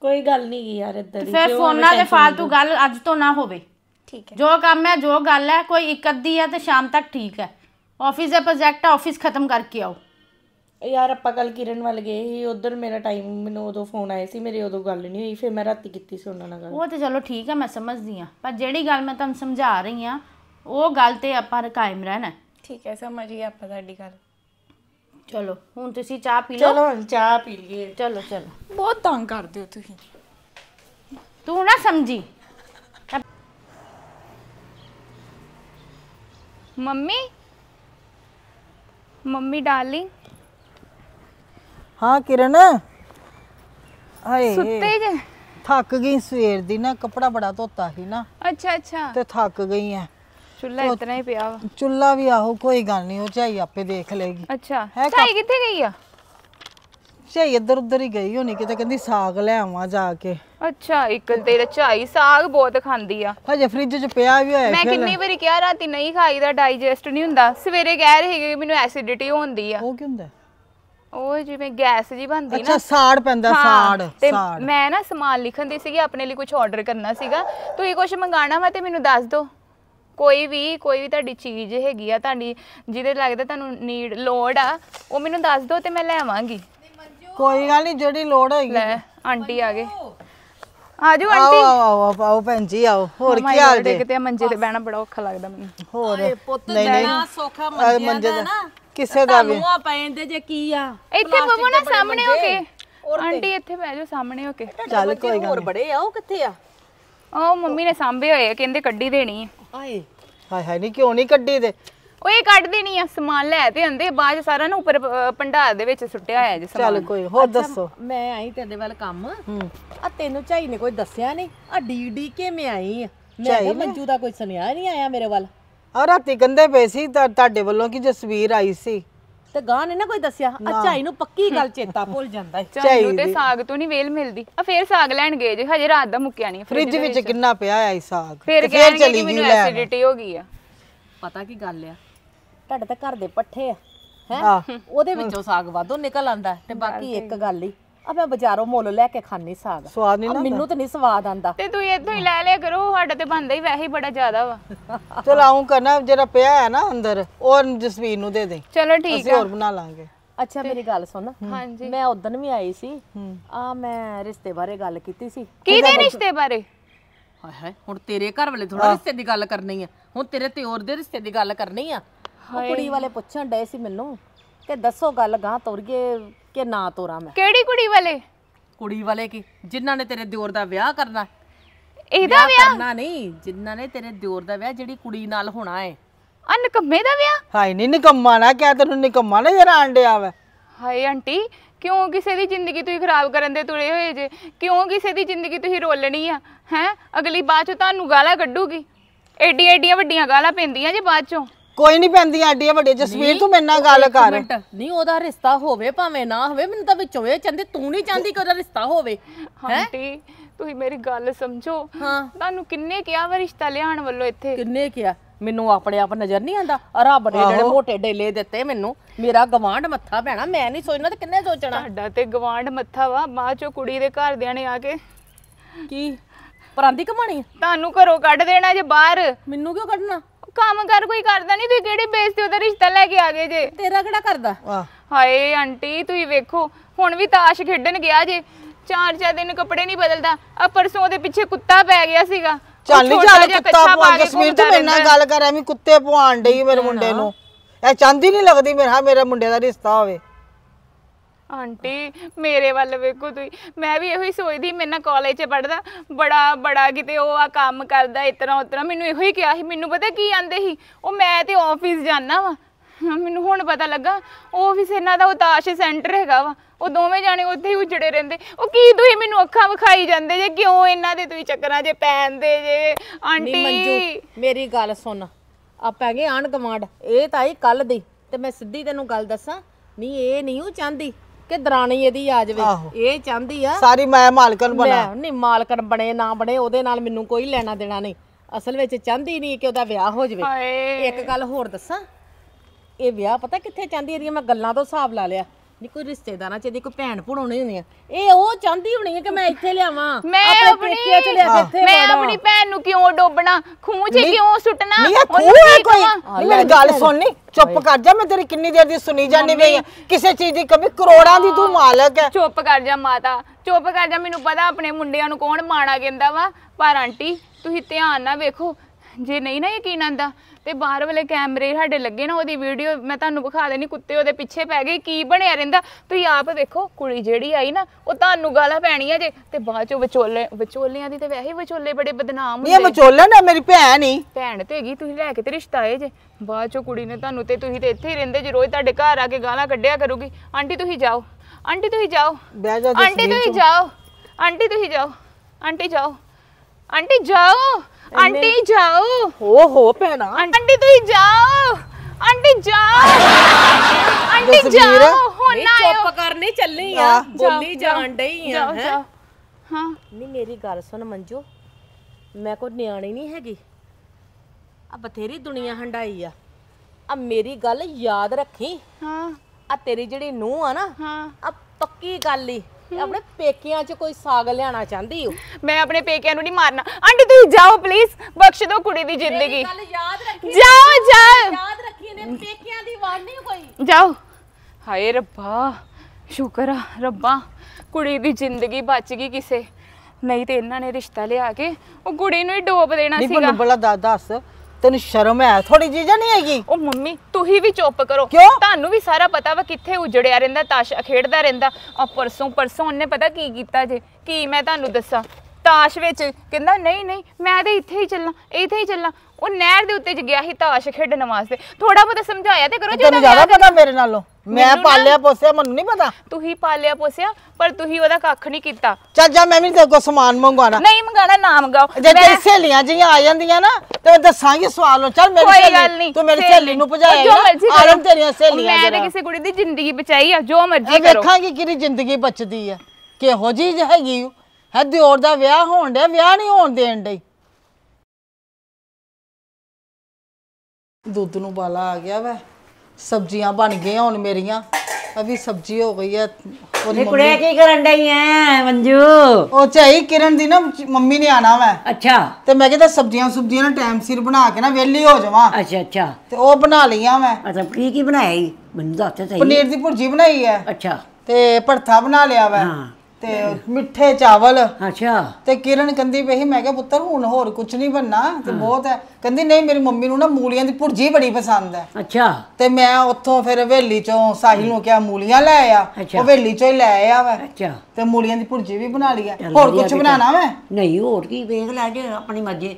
ਕੋਈ ਗੱਲ ਨਹੀਂ ਗਈ ਯਾਰ ਇੱਧਰ ਹੀ ਦੀ ਫਿਰ ਫੋਨਾਂ ਤੇ ਫालतू ਗੱਲ ਅੱਜ ਤੋਂ ਨਾ ਹੋਵੇ ਠੀਕ ਹੈ ਜੋ ਕੰਮ ਹੈ ਜੋ ਗੱਲ ਹੈ ਕੋਈ ਇੱਕ ਅੱਧੀ ਆ ਤੇ ਸ਼ਾਮ ਤੱਕ ਠੀਕ ਹੈ ਆਫਿਸ ਦਾ ਪ੍ਰੋਜੈਕਟ ਆਫਿਸ ਖਤਮ ਕਰਕੇ ਆਓ ਯਾਰ ਆਪਾਂ ਕੱਲ ਕਿਰਨ ਵੱਲ ਗਏ ਸੀ ਉਧਰ ਮੇਰਾ ਟਾਈਮ ਮੈਨੂੰ ਉਦੋਂ ਫੋਨ ਆਇਆ ਸੀ ਮੇਰੇ ਉਦੋਂ ਗੱਲ ਨਹੀਂ ਹੋਈ ਫਿਰ ਮੈਂ ਰਾਤੀ ਕੀਤੀ ਸੀ ਉਹਨਾਂ ਨਾਲ ਗੱਲ ਉਹ ਤੇ ਚਲੋ ਠੀਕ ਹੈ ਮੈਂ ਸਮਝਦੀ ਆ ਪਰ ਜਿਹੜੀ ਗੱਲ ਮੈਂ ਤੁਹਾਨੂੰ ਸਮਝਾ ਰਹੀ ਆ ਉਹ ਗੱਲ ਤੇ ਆਪਾਂ ਕਾਇਮ ਰਹਿਣਾ ਠੀਕ ਹੈ ਸਮਝ ਗਈ ਆਪਾਂ ਸਾਡੀ ਗੱਲ ਚਲੋ ਹੁਣ ਤੁਸੀਂ ਚਾਹ ਪੀ ਲਓ ਚਲੋ ਚਾਹ ਪੀ ਲਈਏ ਚਲੋ ਚਲੋ ਬਹੁਤ ਤੰਗ ਕਰਦੇ ਹੋ ਤੁਸੀਂ ਤੂੰ ਨਾ ਸਮਝੀ ਮੰਮੀ ਮੰਮੀ ਡਾਰਲਿੰਗ ਹਾਂ ਕਿਰਨ ਹਾਏ ਸੁੱਤੇ ਜੇ ਥੱਕ ਗਈ ਸਵੇਰ ਦੀ ਨਾ ਕਪੜਾ ਬੜਾ ਧੋਤਾ ਸੀ ਨਾ ਅੱਛਾ ਅੱਛਾ ਤੇ ਥੱਕ ਗਈ ਐ ਚੁੱਲ੍ਹਾ ਇਤਨਾ ਹੀ ਪਿਆ ਵਾ ਚੁੱਲ੍ਹਾ ਵੀ ਆਹੋ ਕੋਈ ਗੱਲ ਨਹੀਂ ਉਹ ਝਾਈ ਆਪੇ ਦੇਖ ਲੇਗੀ ਅੱਛਾ ਝਾਈ ਕਿੱਥੇ ਗਈ ਆ ਝਾਈ ਇੱਧਰ ਉੱਧਰ ਹੀ ਗਈ ਹੋਣੀ ਕਿਤੇ ਕਹਿੰਦੀ ਸਾਗ ਲੈ ਆਵਾਂ ਜਾ ਕੇ ਅੱਛਾ ਇਕਲ ਤੇਰਾ ਝਾਈ ਸਾਗ ਬਹੁਤ ਖਾਂਦੀ ਆ ਹਜੇ ਫ੍ਰਿਜ 'ਚ ਪਿਆ ਵੀ ਹੋਇਆ ਮੈਂ ਕਿੰਨੀ ਵਾਰੀ ਕਿਹਾ ਰਾਤੀ ਨਹੀਂ ਖਾਈਦਾ ਡਾਈਜੈਸਟ ਨਹੀਂ ਹੁੰਦਾ ਸਵੇਰੇ ਕਹਿ ਰਹੇ ਹੈਗੇ ਮੈਨੂੰ ਐਸਿਡਿਟੀ ਹੁੰਦੀ ਆ ਉਹ ਕੀ ਹੁੰਦਾ ਉਹ ਜਿਵੇਂ ਗੈਸ ਜੀ ਬੰਦੀ ਨਾ ਅੱਛਾ ਸਾੜ ਪੈਂਦਾ ਸਾੜ ਤੇ ਮੈਂ ਨਾ ਸਮਾਨ ਲਿਖਣ ਦੀ ਸੀਗੀ ਆਪਣੇ ਲਈ ਕੁਝ ਆਰਡਰ ਕਰਨਾ ਸੀਗਾ ਤੁਸੀਂ ਕੁਝ ਮੰਗਾਣਾ ਵਾ ਤੇ ਮੈਨੂੰ ਦੱਸ ਦਿਓ ਕੋਈ ਵੀ ਕੋਈ ਵੀ ਤੁਹਾਡੀ ਚੀਜ਼ ਹੈਗੀ ਆ ਤੁਹਾਡੀ ਜਿਹਦੇ ਲੱਗਦਾ ਤੁਹਾਨੂੰ ਨੀਡ ਲੋੜ ਆ ਉਹ ਮੈਨੂੰ ਦੱਸ ਦਿਓ ਤੇ ਮੈਂ ਲੈ ਆਵਾਂਗੀ ਕੋਈ ਗੱਲ ਨਹੀਂ ਜਿਹੜੀ ਲੋੜ ਹੋਏਗੀ ਲੈ ਆਂਟੀ ਆ ਗਏ ਆਜੋ ਆਂਟੀ ਆਓ ਆਓ ਆਓ ਭੈਣ ਜੀ ਆਓ ਹੋਰ ਕੀ ਹਾਲ ਜੇ ਕਿਤੇ ਮੰਜੇ ਤੇ ਬਹਿਣਾ ਬੜਾ ਔਖਾ ਲੱਗਦਾ ਮੈਨੂੰ ਹੋਰ ਨਹੀਂ ਨਹੀਂ ਸੋਖਾ ਮੰਜੇ ਦਾ ਨਾ ਕਿਸੇ ਦਾ ਵੀ ਤੁਹਾਨੂੰ ਆ ਪੈਂਦੇ ਜੇ ਕੀ ਆ ਇੱਥੇ ਪਵੋ ਨਾ ਸਾਹਮਣੇ ਹੋ ਕੇ ਆਂਟੀ ਇੱਥੇ ਬਹਿ ਜਾਓ ਸਾਹਮਣੇ ਹੋ ਕੇ ਚੱਲ ਕੋਈ ਗੱਲ ਹੋਰ ਬੜੇ ਆ ਉਹ ਕਿੱਥੇ ਆ ਉਹ ਮੰਮੀ ਨੇ ਸਾਂਭੇ ਹੋਏ ਆ, ਕਹਿੰਦੇ ਕੱਢੀ ਦੇਣੀ ਹੈ ਆਏ ਹਾਏ ਹਾਏ ਨਹੀਂ ਕਿਉਂ ਨਹੀਂ ਕੱਢੀ ਦੇ ਉਹ ਇਹ ਕੱਢ ਦੇਣੀ ਆ ਸਮਾਨ ਲੈ ਤੇ ਆਂਦੇ ਬਾਅਦ ਸਾਰਾ ਨਾ ਉੱਪਰ ਭੰਡਾਰ ਦੇ ਵਿੱਚ ਸੁੱਟਿਆ ਹੋਇਆ ਜੀ ਸਮਾਨ ਚੱਲ ਕੋਈ ਹੋਰ ਦੱਸੋ ਮੈਂ ਆਈ ਤੇਰੇ ਵੱਲ ਕੰਮ ਆ ਤੈਨੂੰ ਝਾਈ ਨੇ ਕੋਈ ਦੱਸਿਆ ਨਹੀਂ ਆ ਡੀਡੀ ਕੇ ਮੈਂ ਆਈ ਆ ਮੈਂ ਕਿਹਾ ਮੰਜੂ ਦਾ ਕੋਈ ਸੁਨੇਹਾ ਨਹੀਂ ਆਇਆ ਮੇਰੇ ਵੱਲ ਆ ਰਾਤੀ ਗੰਦੇ ਪਏ ਸੀ ਤਾਂ ਤੁਹਾਡੇ ਵੱਲੋਂ ਕਿ ਜਸਵੀਰ ਆਈ ਸੀ ਤੇ ਗਾਂ ਨੇ ਨਾ ਕੋਈ ਦੱਸਿਆ ਅਚਾਈ ਨੂੰ ਪੱਕੀ ਗੱਲ ਚੇਤਾ ਭੁੱਲ ਜਾਂਦਾ ਹੈ ਚਾਈ ਤੇ ਸਾਗ ਤੋਂ ਨਹੀਂ ਵੇਲ ਮਿਲਦੀ ਆ ਫੇਰ ਸਾਗ ਲੈਣ ਗਏ ਜੇ ਹਜੇ ਰਾਤ ਦਾ ਮੁੱਕਿਆ ਨਹੀਂ ਫ੍ਰਿਜ ਵਿੱਚ ਕਿੰਨਾ ਪਿਆ ਆਈ ਸਾਗ ਫੇਰ ਕਹਿਣਗੇ ਕਿ ਮੈਨੂੰ ਐਸਿਡਿਟੀ ਹੋ ਗਈ ਆ ਪਤਾ ਕੀ ਗੱਲ ਆ ਤੁਹਾਡੇ ਤਾਂ ਘਰ ਦੇ ਪੱਠੇ ਆ ਹੈ ਉਹਦੇ ਵਿੱਚੋਂ ਸਾਗ ਵਾਧੋ ਨਿਕਲ ਆਂਦਾ ਤੇ ਬਾਕੀ ਇੱਕ ਗੱਲ ਹੀ ਆ ਮੈਂ ਬਾਜ਼ਾਰੋਂ ਮੁੱਲ ਲੈ ਕੇ ਖਾਣੀ ਸਾਗ ਸਵਾਦ ਨਹੀਂ ਨਾ ਮੈਨੂੰ ਤਾਂ ਨਹੀਂ ਸਵਾਦ ਆਂਦਾ ਤੇ ਤੂੰ ਇੱਥੋਂ ਹੀ ਲੈ ਲਿਆ ਕਰੋ ਸਾਡੇ ਤੇ ਬੰਦਾ ਹੀ ਵੈਸੇ ਹੀ ਬੜਾ ਜ਼ਿਆਦਾ ਵਾ ਚਲ ਆਉਂ ਕਰਨਾ ਜਿਹੜਾ ਪਿਆ ਹੈ ਨਾ ਅੰਦਰ ਉਹ ਜਸਵੀਰ ਨੂੰ ਦੇ ਦੇ ਚਲੋ ਠੀਕ ਹੈ ਅਸੀਂ ਹੋਰ ਬਣਾ ਲਾਂਗੇ ਅੱਛਾ ਮੇਰੀ ਗੱਲ ਸੁਣ ਹਾਂਜੀ ਮੈਂ ਉਦੋਂ ਵੀ ਆਈ ਸੀ ਆ ਮੈਂ ਰਿਸ਼ਤੇ ਬਾਰੇ ਗੱਲ ਕੀਤੀ ਸੀ ਕਿਹਦੇ ਰਿਸ਼ਤੇ ਬਾਰੇ ਹਾਏ ਹਾਏ ਹੁਣ ਤੇਰੇ ਘਰ ਵਾਲੇ ਥੋੜਾ ਰਿਸ਼ਤੇ ਦੀ ਗੱਲ ਕਰਨੀ ਆ ਹੁਣ ਤੇਰੇ ਤੇ ਹੋਰ ਦੇ ਰਿਸ਼ਤੇ ਦੀ ਗੱਲ ਕਰਨੀ ਆ ਕੁੜੀ ਵਾਲੇ ਪੁੱਛਣ ਡਏ ਸੀ ਮੈਨੂੰ ਕਿ ਦੱਸੋ ਗੱਲ ਗਾਂ ਤੋਰੀਏ ਕਿ ਨਾ ਤੋਰਾ ਮੈਂ ਕਿਹੜੀ ਕੁੜੀ ਵਾਲੇ ਕੁੜੀ ਵਾਲੇ ਕੀ ਜਿਨ੍ਹਾਂ ਨੇ ਤੇਰੇ ਦਿਓਰ ਦਾ ਵਿਆਹ ਕਰਨਾ ਇਹਦਾ ਵਿਆਹ ਕਰਨਾ ਨਹੀਂ ਜਿਨ੍ਹਾਂ ਨੇ ਤੇਰੇ ਦਿਓਰ ਦਾ ਵਿਆਹ ਜਿਹੜੀ ਕੁੜੀ ਨਾਲ ਹੋਣਾ ਹੈ ਆ ਨਿਕੰਮੇ ਦਾ ਵਿਆਹ ਹਾਏ ਨਹੀਂ ਨਿਕੰਮਾ ਨਾ ਕਿਆ ਤੈਨੂੰ ਨਿਕੰਮਾ ਨਾ ਜਰਾ ਆਂਡਿਆ ਵਾ ਹਾਏ ਆਂਟੀ ਕਿਉਂ ਕਿਸੇ ਦੀ ਜ਼ਿੰਦਗੀ ਤੁਸੀਂ ਖਰਾਬ ਕਰਨ ਦੇ ਤੁਲੇ ਹੋਏ ਜੇ ਕਿਉਂ ਕਿਸੇ ਦੀ ਜ਼ਿੰਦਗੀ ਤੁਸੀਂ ਰੋਲਣੀ ਆ ਹੈ ਅਗਲੀ ਬਾਅਦ ਚ ਤੁਹਾਨੂੰ ਗਾਲਾਂ ਕੱਢੂਗੀ ਏਡੀ ਏਡੀਆਂ ਵੱਡੀਆਂ ਗਾਲਾਂ ਪੈਂਦੀਆਂ ਜੇ ਬਾਅਦ ਚੋਂ ਕੋਈ ਨਹੀਂ ਪੈਂਦੀ ਆਡੀ ਵੱਡੇ ਜਸਵੀਰ ਤੂੰ ਮੇਰੇ ਨਾਲ ਗੱਲ ਕਰ ਨਹੀਂ ਉਹਦਾ ਰਿਸ਼ਤਾ ਹੋਵੇ ਭਾਵੇਂ ਨਾ ਹੋਵੇ ਮੈਨੂੰ ਤਾਂ ਵਿੱਚੋਂ ਇਹ ਚੰਦੀ ਤੂੰ ਨਹੀਂ ਚਾਹਦੀ ਕਿ ਉਹਦਾ ਰਿਸ਼ਤਾ ਹੋਵੇ ਹਾਂਟੀ ਆਂਟੀ ਤੁਸੀਂ ਮੇਰੀ ਗੱਲ ਸਮਝੋ ਹਾਂ। ਤੁਹਾਨੂੰ ਕਿੰਨੇ ਕਿਹਾ ਵਾ ਰਿਸ਼ਤਾ ਲਿਆਉਣ ਵੱਲੋਂ ਇੱਥੇ ਕਿੰਨੇ ਕਿਹਾ ਮੈਨੂੰ ਆਪਣੇ ਆਪ ਨਜ਼ਰ ਨਹੀਂ ਆਂਦਾ ਰੱਬ ਨੇ ਜਿਹੜੇ ਮੋਟੇ ਡੇਲੇ ਦਿੱਤੇ ਮੈਨੂੰ ਮੇਰਾ ਗਵਾਂਡ ਮੱਥਾ ਭੈਣਾ ਮੈਂ ਨਹੀਂ ਸੋਚਣਾ ਤੇ ਕਿੰਨੇ ਸੋਚਣਾ ਤੁਹਾਡਾ ਤੇ ਗਵਾਂਡ ਮੱਥਾ ਵਾ ਮਾਂ ਚੋਂ ਕੁੜੀ ਦੇ ਘਰ ਦੇ ਆਣੇ ਆ ਕੇ ਕੀ ਪਰਾਂਦੀ ਕਮਾਣੀ ਤੁਹਾਨੂੰ ਘਰੋਂ ਕੱਢ ਦੇਣਾ ਜੇ ਬਾਹਰ ਮੈਨੂੰ ਕਿਉਂ ਕੱਢਣਾ ਕੰਮ ਕਰ ਕੋਈ ਕਰਦਾ ਨਹੀਂ ਵੀ ਕਿਹੜੀ ਬੇਇੱਜ਼ਤੀ ਉਹਦਾ ਰਿਸ਼ਤਾ ਲੈ ਕੇ ਆ ਗਏ ਜੇ ਤੇਰਾ ਕਿਹੜਾ ਕਰਦਾ ਹਾਏ ਆਂਟੀ ਤੁਸੀਂ ਵੇਖੋ ਹੁਣ ਵੀ ਤਾਸ਼ ਖੇਡਣ ਗਿਆ ਜੇ ਚਾਰ ਚਾਰ ਦਿਨ ਕੱਪੜੇ ਨਹੀਂ ਬਦਲਦਾ ਆ ਪਰਸੋਂ ਉਹਦੇ ਪਿੱਛੇ ਕੁੱਤਾ ਪੈ ਗਿਆ ਸੀਗਾ ਚੱਲ ਨਹੀਂ ਚੱਲ ਕੁੱਤਾ ਪਵਾ ਸਮੀਰ ਤੇ ਮੇਰੇ ਨਾਲ ਗੱਲ ਕਰ ਐਵੇਂ ਕੁੱਤੇ ਪਵਾਣ ਡਈ ਮੇਰੇ ਮੁੰਡੇ ਨੂੰ ਇਹ ਚਾਂਦੀ ਨਹੀਂ ਲੱਗਦੀ ਮੇਰਾ ਮੇਰੇ ਮੁੰਡੇ ਦਾ ਰਿਸ਼ਤਾ ਹੋਵੇ ਆਂਟੀ ਮੇਰੇ ਵੱਲ ਵੇਖੋ ਤੁਸੀਂ ਮੈਂ ਵੀ ਇਹੋ ਹੀ ਸੋਚਦੀ ਮੇਰੇ ਨਾਲ ਕਾਲਜ 'ਚ ਪੜਦਾ ਬੜਾ ਬੜਾ ਕਿਤੇ ਉਹ ਆ ਕੰਮ ਕਰਦਾ ਇਤਨਾ ਉਤਨਾ ਮੈਨੂੰ ਇਹੋ ਹੀ ਕਿਹਾ ਸੀ ਮੈਨੂੰ ਪਤਾ ਕੀ ਆਂਦੇ ਸੀ ਉਹ ਮੈਂ ਤੇ ਆਫਿਸ ਜਾਣਾ ਵਾ ਮੈਨੂੰ ਹੁਣ ਪਤਾ ਲੱਗਾ ਉਹ ਆਫਿਸ ਇਹਨਾਂ ਦਾ ਉਤਾਸ਼ ਸੈਂਟਰ ਹੈਗਾ ਵਾ ਉਹ ਦੋਵੇਂ ਜਾਣੇ ਉੱਥੇ ਹੀ ਉਜੜੇ ਰਹਿੰਦੇ ਉਹ ਕੀ ਤੁਸੀਂ ਮੈਨੂੰ ਅੱਖਾਂ ਵਿਖਾਈ ਜਾਂਦੇ ਜੇ ਕਿਉਂ ਇਹਨਾਂ ਦੇ ਤੁਸੀਂ ਚੱਕਰਾਂ 'ਚ ਪੈਂਦੇ ਜੇ ਆਂਟੀ ਮੇਰੀ ਗੱਲ ਸੁਣ ਆ ਪੈ ਗਏ ਆਣ ਕਮਾਂਡ ਇਹ ਤਾਂ ਹੀ ਕੱਲ ਦੀ ਤੇ ਮੈਂ ਸਿੱਧੀ ਤੈਨੂੰ ਗੱਲ ਦੱਸਾਂ ਨਹੀਂ ਇਹ ਨਹੀਂ ਉਹ ਚਾਹਦੀ ਕਿ ਦਰਾਣੀ ਇਹਦੀ ਆ ਜਾਵੇ ਇਹ ਚਾਹੁੰਦੀ ਆ ਸਾਰੀ ਮੈਂ ਮਾਲਕਨ ਬਣਾ ਨਹੀਂ ਮਾਲਕਨ ਬਣੇ ਨਾ ਬਣੇ ਉਹਦੇ ਨਾਲ ਮੈਨੂੰ ਕੋਈ ਲੈਣਾ ਦੇਣਾ ਨਹੀਂ ਅਸਲ ਵਿੱਚ ਚਾਹੁੰਦੀ ਨਹੀਂ ਕਿ ਉਹਦਾ ਵਿਆਹ ਹੋ ਜਾਵੇ ਇੱਕ ਗੱਲ ਹੋਰ ਦੱਸਾਂ ਇਹ ਵਿਆਹ ਪਤਾ ਕਿੱਥੇ ਚਾਹੁੰਦੀ ਇਹਦੀ ਮੈਂ ਗੱਲਾਂ ਤੋਂ ਹਿਸਾਬ ਲਾ ਲਿਆ ਨੀ ਕੋਈ ਰਿਸ਼ਤੇਦਾਰਾਂ ਚ ਇਹਦੀ ਕੋਈ ਭੈਣ ਭੂਣ ਹੋਣੀ ਹੁੰਦੀ ਆ ਇਹ ਉਹ ਚਾਹੁੰਦੀ ਹੋਣੀ ਹੈ ਕਿ ਮੈਂ ਇੱਥੇ ਲਿਆਵਾਂ ਮੈਂ ਆਪਣੇ ਪੇਕੇ ਚ ਲਿਆ ਕੇ ਇੱਥੇ ਮੈਂ ਆਪਣੀ ਭੈਣ ਨੂੰ ਕਿਉਂ ਡੋਬਣਾ ਖੂਹ 'ਚ ਕਿਉਂ ਸੁੱਟਣਾ ਨਹੀਂ ਖੂਹ ਹੈ ਕੋਈ ਮੇਰੀ ਗੱਲ ਸੁਣਨੀ ਚੁੱਪ ਕਰ ਜਾ ਮੈਂ ਤੇਰੀ ਕਿੰਨੀ ਦੇਰ ਦੀ ਸੁਣੀ ਜਾਣੀ ਪਈ ਕਿਸੇ ਚੀਜ਼ ਦੀ ਕਮੀ ਕਰੋੜਾਂ ਦੀ ਤੂੰ ਮਾਲਕ ਹੈ ਚੁੱਪ ਕਰ ਜਾ ਮਾਤਾ ਚੁੱਪ ਕਰ ਜਾ ਮੈਨੂੰ ਪਤਾ ਆਪਣੇ ਮੁੰਡਿਆਂ ਨੂੰ ਕੌਣ ਮਾਣਾ ਕਹਿੰਦਾ ਵਾ ਪਰ ਆਂਟੀ ਤੁਸੀਂ ਧਿਆਨ ਨਾਲ ਵੇਖੋ ਜੇ ਨਹੀਂ ਨਾ ਯਕੀਨ ਆਂਦਾ ਤੇ ਬਾਹਰ ਵਾਲੇ ਕੈਮਰੇ ਸਾਡੇ ਲੱਗੇ ਨਾ ਉਹਦੀ ਵੀਡੀਓ ਮੈਂ ਤੁਹਾਨੂੰ ਵਿਖਾ ਦੇਣੀ ਕੁੱਤੇ ਉਹਦੇ ਪਿੱਛੇ ਪੈ ਗਏ ਕੀ ਬਣਿਆ ਰਹਿੰਦਾ ਤੁਸੀਂ ਆਪ ਵੇਖੋ ਕੁੜੀ ਜਿਹੜੀ ਆਈ ਨਾ ਉਹ ਤੁਹਾਨੂੰ ਗਾਲਾਂ ਪੈਣੀਆਂ ਜੇ ਤੇ ਬਾਅਦ ਚ ਵਿਚੋਲੇ ਵਿਚੋਲਿਆਂ ਦੀ ਤੇ ਵੈਸੇ ਹੀ ਵਿਚੋਲੇ ਬੜੇ ਬਦਨਾਮ ਹੁੰਦੇ ਇਹ ਵਿਚੋਲੇ ਨਾ ਮੇਰੀ ਭੈਣ ਹੀ ਭੈਣ ਤੇ ਹੈਗੀ ਤੁਸੀਂ ਲੈ ਕੇ ਤੇ ਰਿਸ਼ਤਾ ਏ ਜੇ ਬਾਅਦ ਚ ਕੁੜੀ ਨੇ ਤੁਹਾਨੂੰ ਤੇ ਤੁਸੀਂ ਤੇ ਇੱਥੇ ਹੀ ਰਹਿੰਦੇ ਜੇ ਰੋਜ਼ ਤੁਹਾਡੇ ਘਰ ਆ ਕੇ ਗਾਲਾਂ ਕੱਢਿਆ ਕਰੂਗੀ ਆਂਟੀ ਤੁਸੀਂ ਜਾਓ ਆਂਟੀ ਤੁਸੀਂ ਜਾਓ ਆਂਟੀ ਤੁਸੀਂ ਜਾਓ ਆਂਟੀ ਤੁਸੀਂ ਜਾਓ ਆਂਟੀ ਜਾਓ ਆਂਟੀ ਜਾਓ ਆਂਟੀ ਜਾਓ ਹੋ ਹੋ ਭੈਣਾ ਆਂਟੀ ਤੁਸੀਂ ਜਾਓ ਆਂਟੀ ਜਾਓ ਆਂਟੀ ਜਾਓ ਹੁਣ ਨਾ ਚੁੱਪ ਕਰਨੀ ਚੱਲੀ ਆ ਬੋਲੀ ਜਾਣ ਡਈ ਆ ਹਾਂ ਨਹੀਂ ਮੇਰੀ ਗੱਲ ਸੁਣ ਮੰਜੂ ਮੈਂ ਕੋ ਨਿਆਣੀ ਨਹੀਂ ਹੈਗੀ ਆ ਬਥੇਰੀ ਦੁਨੀਆ ਹੰਡਾਈ ਆ ਆ ਮੇਰੀ ਗੱਲ ਯਾਦ ਰੱਖੀ ਹਾਂ ਆ ਤੇਰੀ ਜਿਹੜੀ ਨੂੰ ਆ ਨਾ ਹਾਂ ਆ ਪੱਕੀ ਗੱਲ ਈ ਆਪਣੇ ਪੇਕਿਆਂ 'ਚ ਕੋਈ ਸਾਗ ਲਿਆਣਾ ਚਾਹੁੰਦੀ ਹੋ ਮੈਂ ਆਪਣੇ ਪੇਕਿਆਂ ਨੂੰ ਨਹੀਂ ਮਾਰਨਾ ਆਂਟੀ ਤੁਸੀਂ ਜਾਓ ਪਲੀਜ਼ ਬਖਸ਼ ਦਿਓ ਕੁੜੀ ਦੀ ਜ਼ਿੰਦਗੀ ਯਾਦ ਰੱਖੀ ਜਾਓ ਜਾਓ ਯਾਦ ਰੱਖੀ ਪੇਕਿਆਂ ਦੀ ਵਾਰ ਨਹੀਂ ਕੋਈ ਜਾਓ ਹਾਏ ਰੱਬਾ ਸ਼ੁਕਰ ਆ ਰੱਬਾ ਕੁੜੀ ਦੀ ਜ਼ਿੰਦਗੀ ਬਚ ਗਈ ਕਿਸੇ ਨਹੀਂ ਤੇ ਇਹਨਾਂ ਨੇ ਰਿਸ਼ਤਾ ਲਿਆ ਕੇ ਉਹ ਕੁੜੀ ਨੂੰ ਹੀ ਡੋਬ ਦੇਣਾ ਸੀਗਾ ਨਹੀਂ ਬਲਾ ਦੱਸ ਤੈਨੂੰ ਸ਼ਰਮ ਹੈ ਥੋੜੀ ਜੀ ਜਾਂ ਨਹੀਂ ਹੈਗੀ ਉਹ ਮੰਮੀ ਤੂੰ ਹੀ ਵੀ ਚੁੱਪ ਕਰੋ ਕਿਉਂ? ਤੁਹਾਨੂੰ ਵੀ ਸਾਰਾ ਪਤਾ ਵਾ ਕਿੱਥੇ ਉਜੜਿਆ ਰਹਿੰਦਾ ਤਾਸ਼ ਖੇਡਦਾ ਰਹਿੰਦਾ ਆ ਪਰਸੋਂ ਪਰਸੋਂ ਉਹਨੇ ਪਤਾ ਕੀ ਕੀਤਾ ਜੇ ਕੀ ਮੈਂ ਤੁਹਾਨੂੰ ਦੱਸਾਂ ਤਾਸ਼ ਵਿੱਚ ਕਹਿੰਦਾ ਨਹੀਂ ਨਹੀਂ ਮੈਂ ਤੇ ਇੱਥੇ ਹੀ ਚੱਲਾਂ ਇੱਥੇ ਹੀ ਚੱਲਾਂ ਉਹ ਨਹਿਰ ਦੇ ਉੱਤੇ ਚ ਗਿਆ ਸੀ ਤਾਸ਼ ਖੇਡਣ ਵਾਸਤੇ ਥੋੜਾ ਬਹੁਤਾ ਸਮਝਾਇਆ ਤੇ ਕਰੋ ਤੈਨੂੰ ਜ਼ਿਆਦਾ ਪਤਾ ਮੇਰੇ ਨਾਲੋਂ ਮੈਂ ਪਾਲਿਆ ਪੋਸਿਆ ਮੈਨੂੰ ਨਹੀਂ ਪਤਾ ਤੁਸੀਂ ਪਾਲਿਆ ਪੋਸਿਆ ਪਰ ਤੁਸੀਂ ਉਹਦਾ ਕੱਖ ਨਹੀਂ ਕੀਤਾ ਚੱਲ ਜਾ ਮੈਂ ਵੀ ਤੇਰੇ ਕੋਲ ਸਮਾਨ ਮੰਗਵਾਣਾ ਨਹੀਂ ਮੰਗਾਣਾ ਨਾ ਮੰਗਾਓ ਜੇ ਤੇਰੀ ਸਹੇਲੀਆਂ ਜਿਹੀਆਂ ਆ ਜਾਂਦੀਆਂ ਨਾ ਤੇ ਮੈਂ ਦੱਸਾਂਗੀ ਸਵਾਲ ਨੂੰ ਚੱਲ ਮੇਰੀ ਸਹੇਲੀ ਤੂੰ ਮੇਰੀ ਸਹੇਲੀ ਨੂੰ ਭਜਾਏਗਾ ਆਰਮ ਤੇਰੀਆਂ ਸਹੇਲੀਆਂ ਮੈਂ ਤੇ ਕਿਸੇ ਕੁੜੀ ਦੀ ਜ਼ਿੰਦਗੀ ਬਚਾਈ ਆ ਜੋ ਮਰਜ਼ੀ ਕਰੋ ਵੇਖਾਂਗੀ ਕਿਹਦੀ ਜ਼ਿੰਦਗੀ ਬਚਦੀ ਆ ਕਿਹੋ ਜੀ ਜਹਗੀ ਹੈ ਦਿਓਰ ਦਾ ਵਿਆਹ ਹੋਣ ਡਿਆ ਵਿਆਹ ਨਹੀਂ ਹੋਣ ਦੇਣ ਡਈ ਦੁੱਧ ਨੂੰ ਬਾਲਾ ਆ ਗਿਆ ਵੈ ਸਬਜ਼ੀਆਂ ਬਣ ਗਈਆਂ ਹੁਣ ਮੇਰੀਆਂ ਅਭੀ ਸਬਜ਼ੀ ਹੋ ਗਈ ਹੈ ਉਹਦੀ ਕੁੜੇ ਕੀ ਕਰਨ ਡਈ ਐ ਮੰਜੂ ਉਹ ਚਾਹੀ ਕਿਰਨ ਦੀ ਨਾ ਮੰਮੀ ਨੇ ਆਣਾ ਵੈ ਅੱਛਾ ਤੇ ਮੈਂ ਕਿਹਾ ਸਬਜ਼ੀਆਂ ਸੁਬਜ਼ੀਆਂ ਨਾ ਟਾਈਮ ਸਿਰ ਬਣਾ ਕੇ ਨਾ ਵਿਹਲੀ ਹੋ ਜਾਵਾਂ ਅੱਛਾ ਅੱਛਾ ਤੇ ਉਹ ਬਣਾ ਲਈਆਂ ਮੈਂ ਅੱਛਾ ਕੀ ਕੀ ਬਣਾਇਆ ਈ ਮੈਨੂੰ ਦੱਸ ਤੇ ਸਹੀ ਪਨੀਰ ਦੀ ਭੁਰਜੀ ਬਣਾਈ ਹੈ ਅੱਛਾ ਤੇ ਭੜਥਾ ਬਣਾ ਲਿਆ ਵੈ ਹਾਂ ਤੇ ਮਿੱਠੇ ਚਾਵਲ ਅੱਛਾ ਤੇ ਕਿਰਨ ਕੰਦੀ ਪਈ ਮੈਂ ਕਿਹਾ ਪੁੱਤਰ ਹੁਣ ਹੋਰ ਕੁਝ ਨਹੀਂ ਬੰਨਾ ਤੇ ਬਹੁਤ ਹੈ ਕੰਦੀ ਨਹੀਂ ਮੇਰੀ ਮੰਮੀ ਨੂੰ ਨਾ ਮੂਲੀਆਂ ਦੀ ਭੁਰਜੀ ਬੜੀ ਪਸੰਦ ਹੈ ਅੱਛਾ ਤੇ ਮੈਂ ਉੱਥੋਂ ਫਿਰ ਹਵੇਲੀ ਚੋਂ ਸਾਹਿਲ ਨੂੰ ਕਿਹਾ ਮੂਲੀਆਂ ਲੈ ਆ ਉਹ ਹਵੇਲੀ ਚੋਂ ਹੀ ਲੈ ਆ ਵਾ ਅੱਛਾ ਤੇ ਮੂਲੀਆਂ ਦੀ ਭੁਰਜੀ ਵੀ ਬਣਾ ਲਈ ਹੈ ਹੋਰ ਕੁਝ ਬਣਾਣਾ ਵਾ ਨਹੀਂ ਹੋਰ ਕੀ ਵੇਖ ਲੈ ਜੇ ਆਪਣੀ ਮਰਜ਼ੀ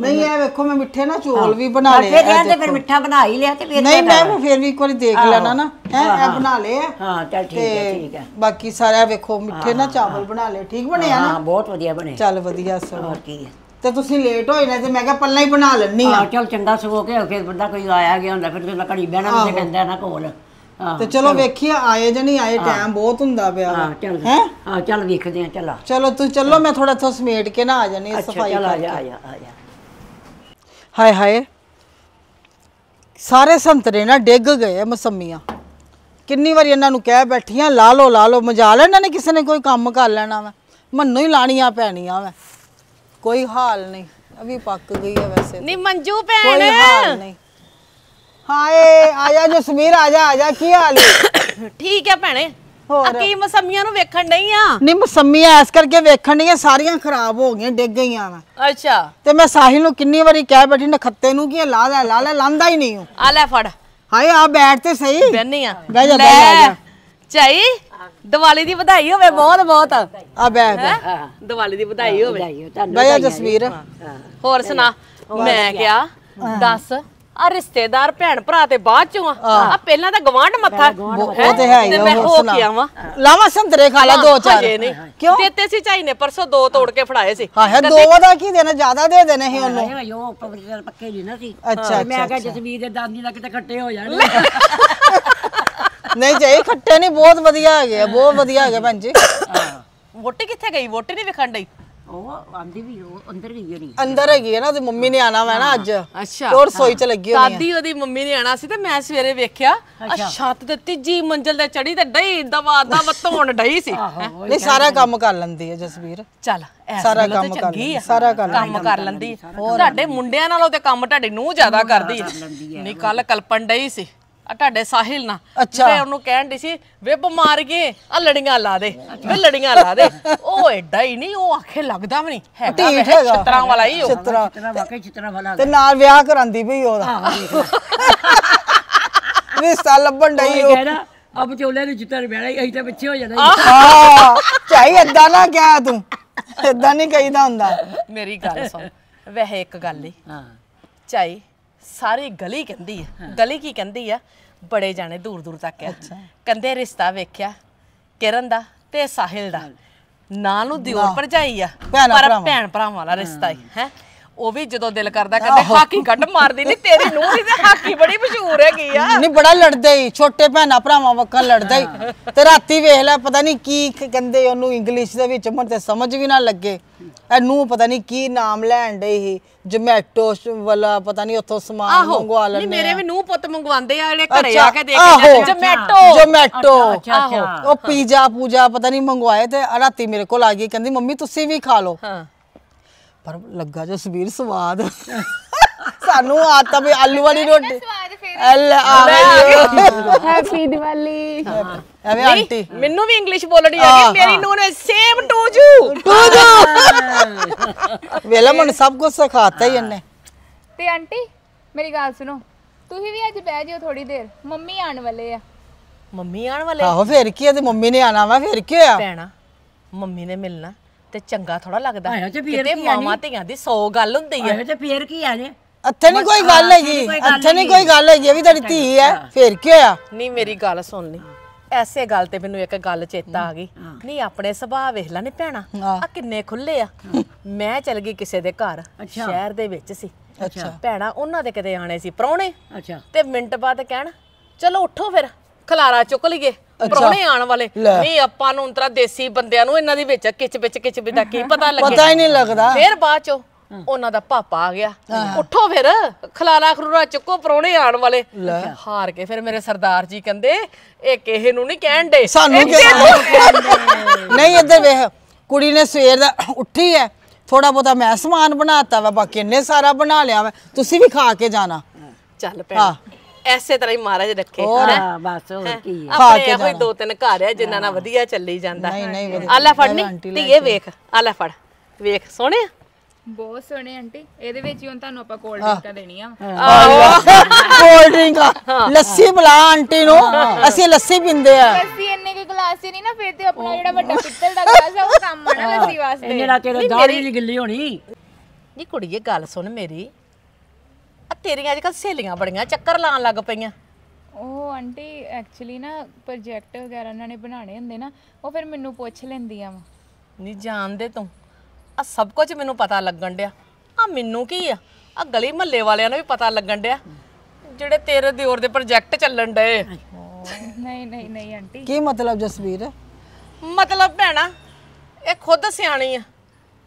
ਨਹੀਂ ਇਹ ਵੇਖੋ ਮੈਂ ਮਿੱਠੇ ਨਾ ਚੋਲ ਵੀ ਬਣਾ ਲਏ ਫਿਰ ਰਹਿੰਦੇ ਫਿਰ ਮਿੱਠਾ ਬਣਾ ਹੀ ਲਿਆ ਤੇ ਫਿਰ ਨਹੀਂ ਮੈਂ ਉਹ ਫਿਰ ਵੀ ਇੱਕ ਵਾਰੀ ਦੇਖ ਲੈਣਾ ਨਾ ਹੈ ਇਹ ਬਣਾ ਲਏ ਹਾਂ ਚਲ ਠੀਕ ਹੈ ਠੀਕ ਹੈ ਬਾਕੀ ਸਾਰਾ ਵੇਖੋ ਮਿੱਠੇ ਨਾ ਚਾਵਲ ਬਣਾ ਲਏ ਠੀਕ ਬਣੇ ਆ ਨਾ ਹਾਂ ਬਹੁਤ ਵਧੀਆ ਬਣੇ ਚਲ ਵਧੀਆ ਸਭ ਹੈ ਤੇ ਤੁਸੀਂ ਲੇਟ ਹੋਏ ਨਾ ਤੇ ਮੈਂ ਕਿਹਾ ਪੱਲਾ ਹੀ ਬਣਾ ਲੈਣੀ ਆ ਚਲ ਚੰਗਾ ਸਗੋ ਕੇ ਫਿਰ ਬੰਦਾ ਕੋਈ ਆਇਆ ਗਿਆ ਹੁੰਦਾ ਫਿਰ ਤੇ ਘੜੀ ਬਹਿਣਾ ਤੇ ਕਹਿੰਦਾ ਨਾ ਕੋਲ ਤੇ ਚਲੋ ਵੇਖੀਏ ਆਏ ਜਾਂ ਨਹੀਂ ਆਏ ਟਾਈਮ ਬਹੁਤ ਹੁੰਦਾ ਪਿਆ ਹਾਂ ਚਲ ਹੈ ਹਾਂ ਚਲ ਵੇਖਦੇ ਆ ਚਲਾ ਚਲੋ ਤੂੰ ਚਲੋ ਮੈਂ ਥੋੜਾ ਥੋ ਸਮੇਟ ਕੇ ਨਾ ਆ ਜਾਣੀ ਸਫਾਈ ਕਰ ਆ ਜਾ ਆ ਜਾ ਹਾਏ ਹਾਏ ਸਾਰੇ ਸੰਤਰੇ ਨਾ ਡਿੱਗ ਗਏ ਮਸਮੀਆਂ ਕਿੰਨੀ ਵਾਰੀ ਇਹਨਾਂ ਨੂੰ ਕਹਿ ਬੈਠੀਆਂ ਲਾ ਲੋ ਲਾ ਲੋ ਮਜਾ ਲੈ ਇਹਨਾਂ ਨੇ ਕਿਸੇ ਨੇ ਕੋਈ ਕੰਮ ਕਰ ਲੈਣਾ ਵਾ ਮੰਨੋ ਹੀ ਲਾਣੀਆਂ ਪੈਣੀਆਂ ਵਾ ਕੋਈ ਹਾਲ ਨਹੀਂ ਅਭੀ ਪੱਕ ਗਈ ਹੈ ਵੈਸੇ ਨਹੀਂ ਮੰਜੂ ਭੈਣ ਕੋਈ ਹਾਲ ਨਹੀਂ ਹਾਏ ਆਜਾ ਜਸਮੀਰ ਆਜਾ ਆਜਾ ਕੀ ਹਾਲ ਹੈ ਠੀਕ ਹੈ ਭੈਣੇ ਹੋਰ ਕੀ ਮਸਮੀਆਂ ਨੂੰ ਵੇਖਣ ਨਹੀਂ ਆ ਨਹੀਂ ਮਸਮੀਆਂ ਐਸ ਕਰਕੇ ਵੇਖਣ ਨਹੀਂ ਆ ਸਾਰੀਆਂ ਖਰਾਬ ਹੋ ਗਈਆਂ ਡਿੱਗ ਗਈਆਂ ਵਾ ਅੱਛਾ ਤੇ ਮੈਂ ਸਾਹਿਲ ਨੂੰ ਕਿੰਨੀ ਵਾਰੀ ਕਹਿ ਬੈਠੀ ਨਖੱਤੇ ਨੂੰ ਕਿ ਲਾ ਲੈ ਲਾ ਲੈ ਲਾਂਦਾ ਹੀ ਨਹੀਂ ਆ ਲੈ ਫੜ ਹਾਏ ਆ ਬੈਠ ਤੇ ਸਹੀ ਬੈਣੀ ਆ ਬੈ ਜਾ ਬੈ ਜਾ ਚਾਈ ਦੀਵਾਲੀ ਦੀ ਵਧਾਈ ਹੋਵੇ ਬਹੁਤ ਬਹੁਤ ਆ ਬੈ ਦੀਵਾਲੀ ਦੀ ਵਧਾਈ ਹੋਵੇ ਬੈ ਜਾ ਜਸਵੀਰ ਹੋਰ ਸੁਣਾ ਮੈਂ ਕਿਹਾ ਦੱਸ ਆ ਰਿਸ਼ਤੇਦਾਰ ਭੈਣ ਭਰਾ ਤੇ ਬਾਅਦ ਚੋਂ ਆ ਆ ਪਹਿਲਾਂ ਤਾਂ ਗਵਾਂਡ ਮੱਥਾ ਉਹ ਤੇ ਹੈ ਹੀ ਮੈਂ ਹੋ ਕੇ ਆਵਾਂ ਲਾਵਾ ਸੰਤਰੇ ਖਾ ਲਾ ਦੋ ਚਾਰ ਕਿਉਂ ਦਿੱਤੇ ਸੀ ਚਾਈ ਨੇ ਪਰਸੋ ਦੋ ਤੋੜ ਕੇ ਫੜਾਏ ਸੀ ਹਾਂ ਦੋ ਦਾ ਕੀ ਦੇਣਾ ਜ਼ਿਆਦਾ ਦੇ ਦੇਣੇ ਸੀ ਉਹਨੂੰ ਹਾਂ ਯੋ ਪੱਕੇ ਨਹੀਂ ਨਾ ਸੀ ਅੱਛਾ ਮੈਂ ਕਿਹਾ ਜਸਵੀਰ ਦੇ ਦਾਦੀ ਦਾ ਕਿਤੇ ਖੱਟੇ ਹੋ ਜਾਣ ਨਹੀਂ ਜੇ ਖੱਟੇ ਨਹੀਂ ਬਹੁਤ ਵਧੀਆ ਹੈਗੇ ਬਹੁਤ ਵਧੀਆ ਹੈਗੇ ਭੈਣ ਜੀ ਵੋਟੇ ਕਿੱਥੇ ਗਈ ਵੋਟੇ ਨਹੀਂ ਵਿਖਣ ਡਈ ਉਹ ਵੀ ਅੰਦਰ ਹੋਣੀ ਅੰਦਰ ਹੈਗੀ ਹੈ ਨਾ ਮੰਮੀ ਨੇ ਆਣਾ ਅੱਜ ਅੱਛਾ ਸੋਈ ਚ ਲੱਗੀ ਹੋਣੀ ਦਾਦੀ ਉਹਦੀ ਮੰਮੀ ਨੇ ਆਣਾ ਸੀ ਤੇ ਮੈਂ ਸਵੇਰੇ ਵੇਖਿਆ ਛੱਤ ਤੇ ਤੀਜੀ ਮੰਜ਼ਲ ਤੇ ਚੜੀ ਤੇ ਡਈ ਡਈ ਸੀ ਨਹੀਂ ਸਾਰਾ ਕੰਮ ਕਰ ਲੈਂਦੀ ਜਸਵੀਰ ਚੱਲ ਸਾਰਾ ਕੰਮ ਸਾਰਾ ਕੰਮ ਕਰ ਲੈਂਦੀ ਮੁੰਡਿਆਂ ਨਾਲੋਂ ਤੇ ਕੰਮ ਤੁਹਾਡੀ ਨੂੰ ਜ਼ਿਆਦਾ ਕਰਦੀ ਹੈ ਨਹੀਂ ਕੱਲ ਕਲਪਣ ਡਈ ਸੀ ਆ ਤੁਹਾਡੇ ਸਾਹਿਲ ਨਾ ਤੇ ਉਹਨੂੰ ਕਹਿਣ ਦੀ ਸੀ ਵੇ ਬਿਮਾਰ ਗਏ ਆ ਲੜੀਆਂ ਲਾ ਦੇ ਵੇ ਲੜੀਆਂ ਲਾ ਦੇ ਉਹ ਐਡਾ ਹੀ ਨਹੀਂ ਉਹ ਆਖੇ ਲੱਗਦਾ ਵੀ ਨਹੀਂ ਹੈਗਾ ਚਿਤਰਾ ਵਾਲਾ ਹੀ ਉਹ ਚਿਤਰਾ ਵਾਕਈ ਚਿਤਰਾ ਵਾਲਾ ਤੇ ਨਾਲ ਵਿਆਹ ਕਰਾਂਦੀ ਵੀ ਉਹਦਾ ਸਾਲ ਲੱਭਣ ਡਈ ਉਹ ਅਬ ਚੋਲੇ ਨੂੰ ਜਿੱਤਰ ਹੀ ਅਸੀਂ ਤਾਂ ਪਿੱਛੇ ਹੋ ਜਾਣਾ ਹਾਂ ਚਾਹੀ ਐਦਾਂ ਨਾ ਕਿਹਾ ਤੂੰ ਐਦਾਂ ਨਹੀਂ ਕਹੀਦਾ ਹੁੰਦਾ ਮੇਰੀ ਗੱਲ ਸੁਣ ਵੈਸੇ ਇੱਕ ਗੱਲ ਹੀ ਹਾਂ ਚਾਹੀ ਸਾਰੀ ਗਲੀ ਕਹਿੰਦੀ ਹੈ ਗਲੀ ਕੀ ਕਹਿੰਦੀ ਆ ਬੜੇ ਜਾਣੇ ਦੂਰ ਦੂਰ ਤੱਕ ਆ ਕੰਦੇ ਰਿਸ਼ਤਾ ਵੇਖਿਆ ਕਿਰਨ ਦਾ ਤੇ ਸਾਹਿਲ ਦਾ ਨਾਂ ਨੂੰ ਦਿਓਰ ਭਰਜਾਈ ਆ ਪਰ ਭੈਣ ਭਰਾਵਾਂ ਵਾਲਾ ਰਿਸ਼ਤਾ ਹੈ ਹੈ ਉਹ ਵੀ ਜਦੋਂ ਦਿਲ ਕਰਦਾ ਕਹਿੰਦੇ ਹਾਕੀ ਕੱਢ ਮਾਰਦੀ ਨਹੀਂ ਤੇਰੀ ਨੂੰਹ ਦੀ ਤੇ ਹਾਕੀ ਬੜੀ ਮਸ਼ਹੂਰ ਹੈਗੀ ਆ ਨਹੀਂ ਬੜਾ ਲੜਦੇ ਹੀ ਛੋਟੇ ਭੈਣਾ ਭਰਾਵਾਂ ਵਕਨ ਲੜਦਾ ਹੀ ਤੇ ਰਾਤੀ ਵੇਖ ਲੈ ਪਤਾ ਨਹੀਂ ਕੀ ਕਹਿੰਦੇ ਉਹਨੂੰ ਇੰਗਲਿਸ਼ ਦੇ ਵਿੱਚ ਮਨ ਤੇ ਸਮਝ ਵੀ ਨਾ ਲੱਗੇ ਇਹ ਨੂੰ ਪਤਾ ਨਹੀਂ ਕੀ ਨਾਮ ਲੈਣ ਦੇ ਹੀ ਜਮੈਟੋ ਵਾਲਾ ਪਤਾ ਨਹੀਂ ਉੱਥੋਂ ਸਮਾਨ ਮੰਗਵਾ ਲੈਂਦੇ ਨਹੀਂ ਮੇਰੇ ਵੀ ਨੂੰ ਪੁੱਤ ਮੰਗਵਾਉਂਦੇ ਆ ਜਿਹੜੇ ਘਰੇ ਆ ਕੇ ਦੇਖ ਕੇ ਜਮੈਟੋ ਜਮੈਟੋ ਉਹ ਪੀਜ਼ਾ ਪੂਜਾ ਪਤਾ ਨਹੀਂ ਮੰਗਵਾਏ ਤੇ ਰਾਤੀ ਮੇਰੇ ਕੋਲ ਆ ਗਈ ਕਹਿੰਦੀ ਮੰਮੀ ਤੁਸੀਂ ਵੀ ਖਾ ਲਓ ਪਰ ਲੱਗਾ ਸਵੀਰ ਸਵਾਦ ਸਾਨੂੰ ਆਤਾ ਵੀ ਆਲੂ ਵਾਲੀ ਰੋਟੀ ਐਲ ਆ ਗਈ ਹੈਪੀ ਦੀਵਾਲੀ ਐਵੇਂ ਆਂਟੀ ਮੈਨੂੰ ਵੀ ਇੰਗਲਿਸ਼ ਬੋਲਣੀ ਆ ਗਈ ਮੇਰੀ ਨੂੰਹ ਨੇ ਸੇਮ ਟੂ ਜੂ ਟੂ ਜੂ ਵੇਲਾ ਮਨ ਸਭ ਕੁਝ ਸਿਖਾਤਾ ਹੀ ਇਹਨੇ ਤੇ ਆਂਟੀ ਮੇਰੀ ਗੱਲ ਸੁਣੋ ਤੁਸੀਂ ਵੀ ਅੱਜ ਬਹਿ ਜਿਓ ਥੋੜੀ ਦੇਰ ਮੰਮੀ ਆਣ ਵਾਲੇ ਆ ਮੰਮੀ ਆਣ ਵਾਲੇ ਆਹੋ ਫੇਰ ਕੀ ਆ ਤੇ ਮੰਮੀ ਨੇ ਆਣਾ ਵਾ ਫੇਰ ਕੀ ਹੋਇਆ ਪੈਣਾ ਮੰਮੀ ਨੇ ਮਿਲਣਾ ਤੇ ਚੰਗਾ ਥੋੜਾ ਲੱਗਦਾ ਆਇਆ ਤੇ ਫੇਰ ਕਿਤੇ ਕੀ ਆ ਮਾਮਾ ਜੀ? ਧੀਆਂ ਦੀ 100 ਗੱਲ ਹੁੰਦੀ ਹੈ ਤੇ ਫੇਰ ਕੀ ਆ ਜੇ ਇੱਥੇ ਨਹੀਂ ਕੋਈ ਗੱਲ ਹੈਗੀ ਇੱਥੇ ਨਹੀਂ ਕੋਈ ਗੱਲ ਹੈਗੀ ਇਹ ਵੀ ਤੁਹਾਡੀ ਧੀ ਹੈ ਫੇਰ ਕੀ ਹੋਇਆ ਨਹੀਂ ਮੇਰੀ ਗੱਲ ਸੁਣ ਲਈ ਐਸੇ ਗੱਲ ਤੇ ਮੈਨੂੰ ਇੱਕ ਗੱਲ ਚੇਤਾ ਆ ਗਈ ਨਹੀਂ ਆਪਣੇ ਸੁਭਾਅ ਵੇਖ ਲੈ ਨੇ ਭੈਣਾ ਆ ਕਿੰਨੇ ਖੁੱਲੇ ਆ ਮੈਂ ਚਲ ਗਈ ਕਿਸੇ ਦੇ ਘਰ ਸ਼ਹਿਰ ਦੇ ਵਿੱਚ ਸੀ ਅੱਛਾ ਭੈਣਾ ਉਹਨਾਂ ਦੇ ਕਿਤੇ ਆਣੇ ਸੀ ਪਰੌਣੇ ਅੱਛਾ ਤੇ ਮਿੰਟ ਬਾਅਦ ਕਹਿਣ ਚਲੋ ਉੱਠੋ ਫਿਰ ਖਲਾਰਾ ਚੁੱਕ ਲਈਏ ਪ੍ਰੋਣੇ ਆਣ ਵਾਲੇ ਨਹੀਂ ਆਪਾਂ ਨੂੰ ਤਰਾ ਦੇਸੀ ਬੰਦਿਆਂ ਨੂੰ ਇਹਨਾਂ ਦੀ ਵਿੱਚ ਕਿਚ ਵਿੱਚ ਕਿਚ ਵਿੱਚ ਦਾ ਕੀ ਪਤਾ ਲੱਗੇ ਪਤਾ ਹੀ ਨਹੀਂ ਲੱਗਦਾ ਫਿਰ ਬਾਅਦ ਚ ਉਹਨਾਂ ਦਾ ਪਾਪਾ ਆ ਗਿਆ ਉੱਠੋ ਫਿਰ ਖਲਾਲਾ ਖਰੂਰਾ ਚੱਕੋ ਪ੍ਰੋਣੇ ਆਣ ਵਾਲੇ ਹਾਰ ਕੇ ਫਿਰ ਮੇਰੇ ਸਰਦਾਰ ਜੀ ਕਹਿੰਦੇ ਇਹ ਕਿਸੇ ਨੂੰ ਨਹੀਂ ਕਹਿਣ ਦੇ ਸਾਨੂੰ ਨਹੀਂ ਇੱਧਰ ਵੇਖ ਕੁੜੀ ਨੇ ਸਵੇਰ ਦਾ ਉੱਠੀ ਹੈ ਥੋੜਾ ਬੋਤਾ ਮੈਂ ਸਮਾਨ ਬਣਾਤਾ ਵਾ ਬਾਕੀ ਇੰਨੇ ਸਾਰਾ ਬਣਾ ਲਿਆ ਵਾ ਤੁਸੀਂ ਵੀ ਖਾ ਕੇ ਜਾਣਾ ਚੱਲ ਪੈ ਐਸੇ ਤਰ੍ਹਾਂ ਹੀ ਮਹਾਰਾਜ ਰੱਖੇ ਹਾਂ ਬਸ ਹੋਰ ਕੀ ਹੈ ਆਪਣੇ ਕੋਈ ਦੋ ਤਿੰਨ ਘਰ ਆ ਜਿਨ੍ਹਾਂ ਨਾਲ ਵਧੀਆ ਚੱਲੀ ਜਾਂਦਾ ਨਹੀਂ ਨਹੀਂ ਆਲਾ ਫੜ ਨਹੀਂ ਧੀਏ ਵੇਖ ਆਲਾ ਫੜ ਵੇਖ ਸੋਹਣੇ ਬਹੁਤ ਸੋਹਣੇ ਆਂਟੀ ਇਹਦੇ ਵਿੱਚ ਹੀ ਹੁਣ ਤੁਹਾਨੂੰ ਆਪਾਂ ਕੋਲਡ ਡਰਿੰਕਾਂ ਦੇਣੀਆਂ ਕੋਲਡ ਡਰਿੰਕ ਲੱਸੀ ਬੁਲਾ ਆਂਟੀ ਨੂੰ ਅਸੀਂ ਲੱਸੀ ਪੀਂਦੇ ਆ ਲੱਸੀ ਇੰਨੇ ਕੇ ਗਲਾਸ ਹੀ ਨਹੀਂ ਨਾ ਫਿਰ ਤੇ ਆਪਣਾ ਜਿਹੜਾ ਵੱਡਾ ਪਿੱਤਲ ਦਾ ਗਲਾਸ ਆ ਉਹ ਕੰਮ ਆਣਾ ਲੱਸੀ ਵਾਸਤੇ ਇਹਨੇ ਨਾਲ ਤੇਰੇ ਦਾੜੀ ਦੀ ਗਿੱਲੀ ਹੋਣੀ ਨਹੀਂ ਕੁੜੀਏ ਗੱਲ ਸੁਣ ਮੇਰੀ ਤੇਰੀਆਂ ਕੱਲ ਸਹੇਲੀਆਂ ਬੜੀਆਂ ਚੱਕਰ ਲਾਣ ਲੱਗ ਪਈਆਂ ਉਹ ਆਂਟੀ ਐਕਚੁਅਲੀ ਨਾ ਪ੍ਰੋਜੈਕਟ ਵਗੈਰਾ ਉਹਨਾਂ ਨੇ ਬਣਾਣੇ ਹੁੰਦੇ ਨਾ ਉਹ ਫਿਰ ਮੈਨੂੰ ਪੁੱਛ ਲੈਂਦੀਆਂ ਵਾ ਨਹੀਂ ਜਾਣਦੇ ਤੂੰ ਆ ਸਭ ਕੁਝ ਮੈਨੂੰ ਪਤਾ ਲੱਗਣ ਡਿਆ ਆ ਮੈਨੂੰ ਕੀ ਆ ਆ ਗਲੀ ਮਹੱਲੇ ਵਾਲਿਆਂ ਨੂੰ ਵੀ ਪਤਾ ਲੱਗਣ ਡਿਆ ਜਿਹੜੇ ਤੇਰੇ ਦਿਓਰ ਦੇ ਪ੍ਰੋਜੈਕਟ ਚੱਲਣ ਡਏ ਨਹੀਂ ਨਹੀਂ ਨਹੀਂ ਆਂਟੀ ਕੀ ਮਤਲਬ ਜਸਵੀਰ ਮਤਲਬ ਭੈਣਾ ਇਹ ਖੁਦ ਸਿਆਣੀ ਆ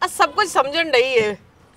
ਆ ਸਭ ਕੁਝ ਸਮਝਣ ਡਈ ਏ